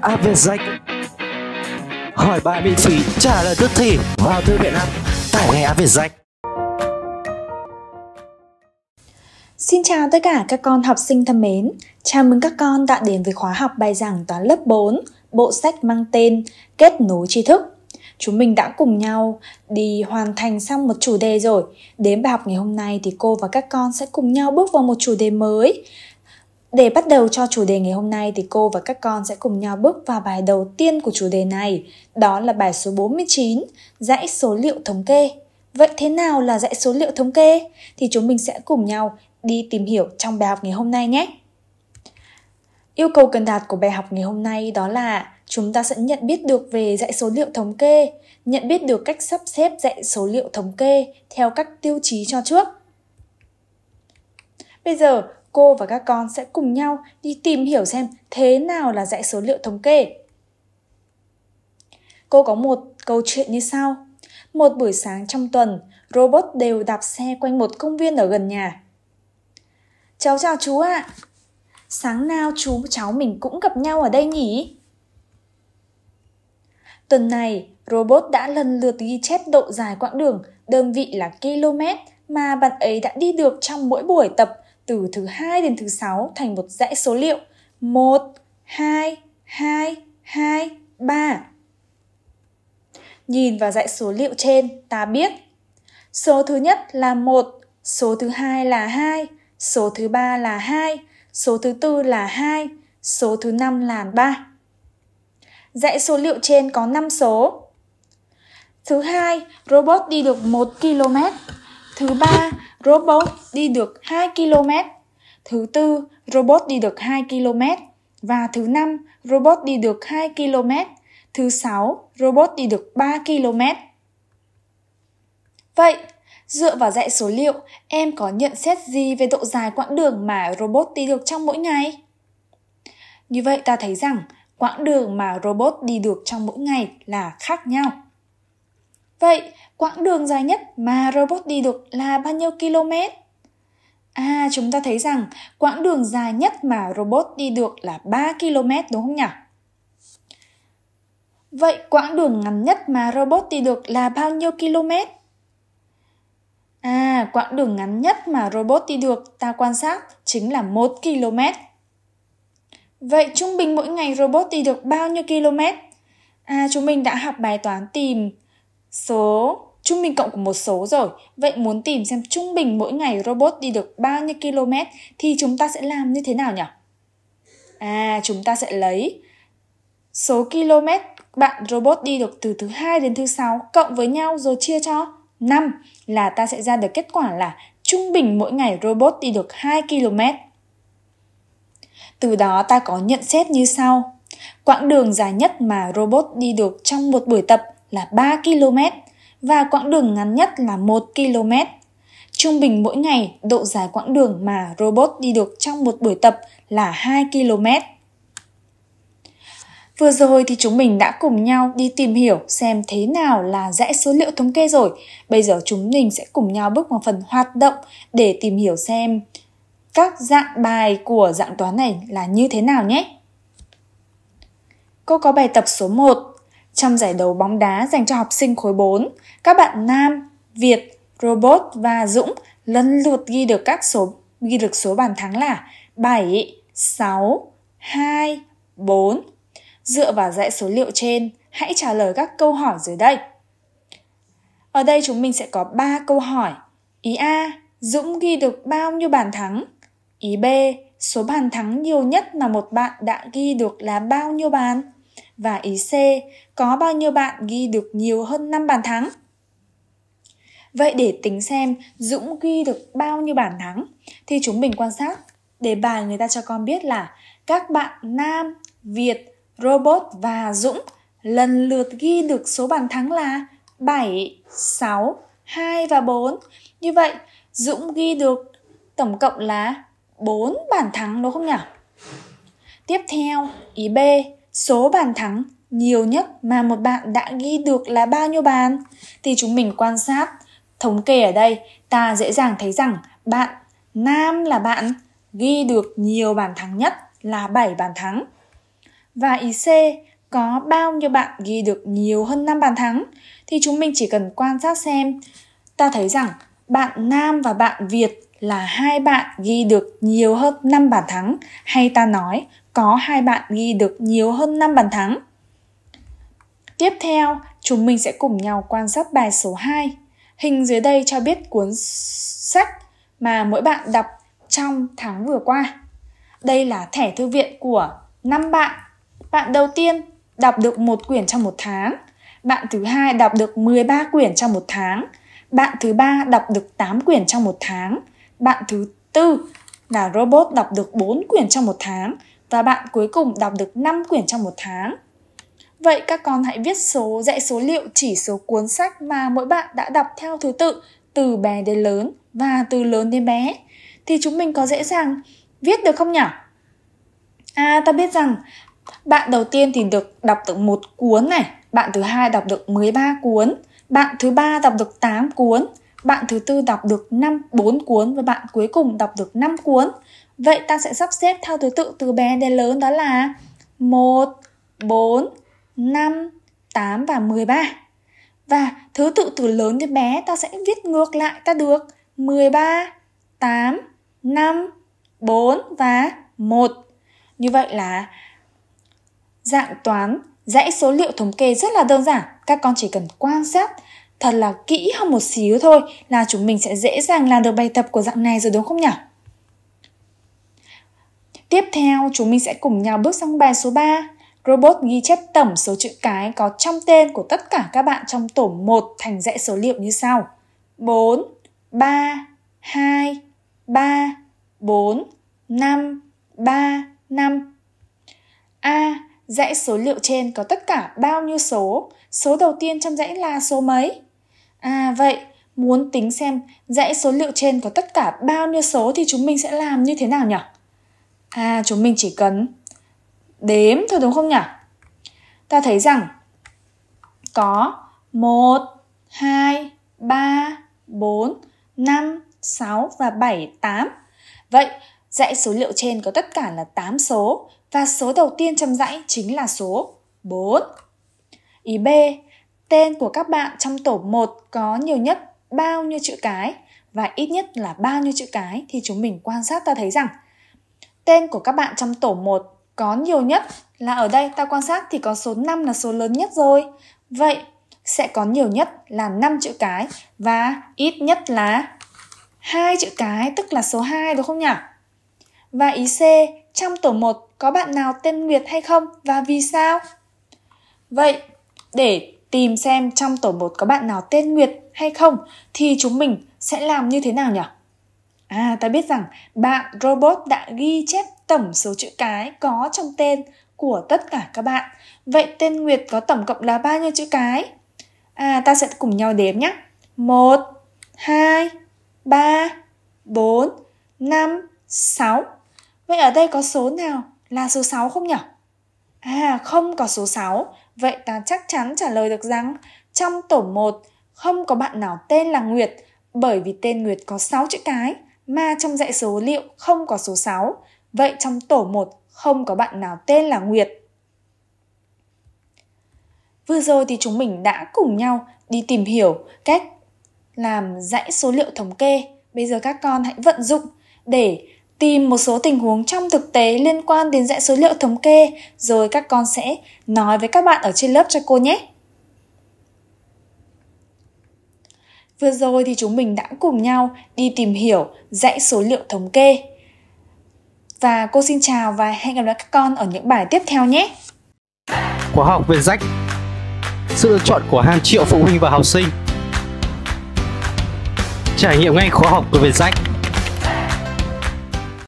Áp về danh hỏi bài miễn phí trả lời tức thì vào thư viện app tải ngay Áp về danh Xin chào tất cả các con học sinh thân mến. Chào mừng các con đã đến với khóa học bài giảng toán lớp 4, bộ sách mang tên Kết nối tri thức. Chúng mình đã cùng nhau đi hoàn thành xong một chủ đề rồi. Đến bài học ngày hôm nay thì cô và các con sẽ cùng nhau bước vào một chủ đề mới. Để bắt đầu cho chủ đề ngày hôm nay thì cô và các con sẽ cùng nhau bước vào bài đầu tiên của chủ đề này, đó là bài số 49, dãy số liệu thống kê. Vậy thế nào là dãy số liệu thống kê? Thì chúng mình sẽ cùng nhau đi tìm hiểu trong bài học ngày hôm nay nhé. Yêu cầu cần đạt của bài học ngày hôm nay đó là chúng ta sẽ nhận biết được về dãy số liệu thống kê, nhận biết được cách sắp xếp dãy số liệu thống kê theo các tiêu chí cho trước. Bây giờ cô và các con sẽ cùng nhau đi tìm hiểu xem thế nào là dạy số liệu thống kê. Cô có một câu chuyện như sau. Một buổi sáng trong tuần, robot đều đạp xe quanh một công viên ở gần nhà. Cháu chào chú ạ. À. Sáng nào chú cháu mình cũng gặp nhau ở đây nhỉ? Tuần này, robot đã lần lượt ghi chép độ dài quãng đường, đơn vị là km mà bạn ấy đã đi được trong mỗi buổi tập từ thứ hai đến thứ sáu thành một dãy số liệu 1, 2, 2, 2, 3. Nhìn vào dãy số liệu trên, ta biết số thứ nhất là 1, số thứ hai là 2, số thứ ba là 2, số thứ tư là 2, số thứ năm là 3. Dãy số liệu trên có 5 số. Thứ hai, robot đi được 1 km. Thứ ba, robot đi được 2 km. Thứ tư, robot đi được 2 km. Và thứ năm, robot đi được 2 km. Thứ sáu, robot đi được 3 km. Vậy, dựa vào dãy số liệu, em có nhận xét gì về độ dài quãng đường mà robot đi được trong mỗi ngày? Như vậy ta thấy rằng quãng đường mà robot đi được trong mỗi ngày là khác nhau. Vậy, quãng đường dài nhất mà robot đi được là bao nhiêu km? À, chúng ta thấy rằng quãng đường dài nhất mà robot đi được là 3 km đúng không nhỉ? Vậy quãng đường ngắn nhất mà robot đi được là bao nhiêu km? À, quãng đường ngắn nhất mà robot đi được ta quan sát chính là 1 km. Vậy trung bình mỗi ngày robot đi được bao nhiêu km? À, chúng mình đã học bài toán tìm Số trung bình cộng của một số rồi. Vậy muốn tìm xem trung bình mỗi ngày robot đi được bao nhiêu km thì chúng ta sẽ làm như thế nào nhỉ? À, chúng ta sẽ lấy số km bạn robot đi được từ thứ hai đến thứ sáu cộng với nhau rồi chia cho 5 là ta sẽ ra được kết quả là trung bình mỗi ngày robot đi được 2 km. Từ đó ta có nhận xét như sau. Quãng đường dài nhất mà robot đi được trong một buổi tập là 3 km và quãng đường ngắn nhất là 1 km. Trung bình mỗi ngày, độ dài quãng đường mà robot đi được trong một buổi tập là 2 km. Vừa rồi thì chúng mình đã cùng nhau đi tìm hiểu xem thế nào là dãy số liệu thống kê rồi. Bây giờ chúng mình sẽ cùng nhau bước vào phần hoạt động để tìm hiểu xem các dạng bài của dạng toán này là như thế nào nhé. Cô có bài tập số 1 trong giải đấu bóng đá dành cho học sinh khối 4, các bạn Nam, Việt, Robot và Dũng lần lượt ghi được các số ghi được số bàn thắng là 7, 6, 2, 4. Dựa vào dãy số liệu trên, hãy trả lời các câu hỏi dưới đây. Ở đây chúng mình sẽ có 3 câu hỏi. Ý A, Dũng ghi được bao nhiêu bàn thắng? Ý B, số bàn thắng nhiều nhất mà một bạn đã ghi được là bao nhiêu bàn? Và ý C, có bao nhiêu bạn ghi được nhiều hơn 5 bàn thắng? Vậy để tính xem Dũng ghi được bao nhiêu bàn thắng thì chúng mình quan sát để bài người ta cho con biết là các bạn Nam, Việt, Robot và Dũng lần lượt ghi được số bàn thắng là 7, 6, 2 và 4. Như vậy, Dũng ghi được tổng cộng là 4 bàn thắng đúng không nhỉ? Tiếp theo, ý B, số bàn thắng nhiều nhất mà một bạn đã ghi được là bao nhiêu bàn thì chúng mình quan sát thống kê ở đây ta dễ dàng thấy rằng bạn nam là bạn ghi được nhiều bàn thắng nhất là 7 bàn thắng. Và ý C có bao nhiêu bạn ghi được nhiều hơn 5 bàn thắng thì chúng mình chỉ cần quan sát xem ta thấy rằng bạn nam và bạn Việt là hai bạn ghi được nhiều hơn 5 bàn thắng hay ta nói có hai bạn ghi được nhiều hơn 5 bàn thắng. Tiếp theo, chúng mình sẽ cùng nhau quan sát bài số 2. Hình dưới đây cho biết cuốn sách mà mỗi bạn đọc trong tháng vừa qua. Đây là thẻ thư viện của 5 bạn. Bạn đầu tiên đọc được một quyển trong một tháng. Bạn thứ hai đọc được 13 quyển trong một tháng. Bạn thứ ba đọc được 8 quyển trong một tháng. Bạn thứ tư là robot đọc được 4 quyển trong một tháng và bạn cuối cùng đọc được 5 quyển trong một tháng. Vậy các con hãy viết số dãy số liệu chỉ số cuốn sách mà mỗi bạn đã đọc theo thứ tự từ bé đến lớn và từ lớn đến bé. Thì chúng mình có dễ dàng viết được không nhỉ? À, ta biết rằng bạn đầu tiên thì được đọc được một cuốn này, bạn thứ hai đọc được 13 cuốn, bạn thứ ba đọc được 8 cuốn, bạn thứ tư đọc được 5 4 cuốn và bạn cuối cùng đọc được 5 cuốn. Vậy ta sẽ sắp xếp theo thứ tự từ bé đến lớn đó là 1, 4, 5, 8 và 13. Và thứ tự từ lớn đến bé ta sẽ viết ngược lại ta được 13, 8, 5, 4 và 1. Như vậy là dạng toán dãy số liệu thống kê rất là đơn giản. Các con chỉ cần quan sát thật là kỹ hơn một xíu thôi là chúng mình sẽ dễ dàng làm được bài tập của dạng này rồi đúng không nhỉ? Tiếp theo, chúng mình sẽ cùng nhau bước sang bài số 3. Robot ghi chép tổng số chữ cái có trong tên của tất cả các bạn trong tổ 1 thành dãy số liệu như sau. 4, 3, 2, 3, 4, 5, 3, 5. A. Dãy số liệu trên có tất cả bao nhiêu số? Số đầu tiên trong dãy là số mấy? À vậy, muốn tính xem dãy số liệu trên có tất cả bao nhiêu số thì chúng mình sẽ làm như thế nào nhỉ? À, chúng mình chỉ cần đếm thôi đúng không nhỉ? Ta thấy rằng có 1, 2, 3, 4, 5, 6 và 7, 8. Vậy, dãy số liệu trên có tất cả là 8 số và số đầu tiên trong dãy chính là số 4. Ý B, tên của các bạn trong tổ 1 có nhiều nhất bao nhiêu chữ cái và ít nhất là bao nhiêu chữ cái thì chúng mình quan sát ta thấy rằng Tên của các bạn trong tổ 1 có nhiều nhất là ở đây ta quan sát thì có số 5 là số lớn nhất rồi. Vậy sẽ có nhiều nhất là 5 chữ cái và ít nhất là hai chữ cái tức là số 2 đúng không nhỉ? Và ý C, trong tổ 1 có bạn nào tên Nguyệt hay không và vì sao? Vậy, để tìm xem trong tổ 1 có bạn nào tên Nguyệt hay không thì chúng mình sẽ làm như thế nào nhỉ? À, ta biết rằng bạn robot đã ghi chép tổng số chữ cái có trong tên của tất cả các bạn. Vậy tên Nguyệt có tổng cộng là bao nhiêu chữ cái? À, ta sẽ cùng nhau đếm nhé. 1, 2, 3, 4, 5, 6. Vậy ở đây có số nào là số 6 không nhỉ? À, không có số 6. Vậy ta chắc chắn trả lời được rằng trong tổ 1 không có bạn nào tên là Nguyệt bởi vì tên Nguyệt có 6 chữ cái ma trong dãy số liệu không có số 6, vậy trong tổ 1 không có bạn nào tên là Nguyệt. Vừa rồi thì chúng mình đã cùng nhau đi tìm hiểu cách làm dãy số liệu thống kê. Bây giờ các con hãy vận dụng để tìm một số tình huống trong thực tế liên quan đến dãy số liệu thống kê rồi các con sẽ nói với các bạn ở trên lớp cho cô nhé. Vừa rồi thì chúng mình đã cùng nhau đi tìm hiểu dãy số liệu thống kê. Và cô xin chào và hẹn gặp lại các con ở những bài tiếp theo nhé. Khóa học về rách Sự lựa chọn của hàng triệu phụ huynh và học sinh Trải nghiệm ngay khóa học của Việt Rách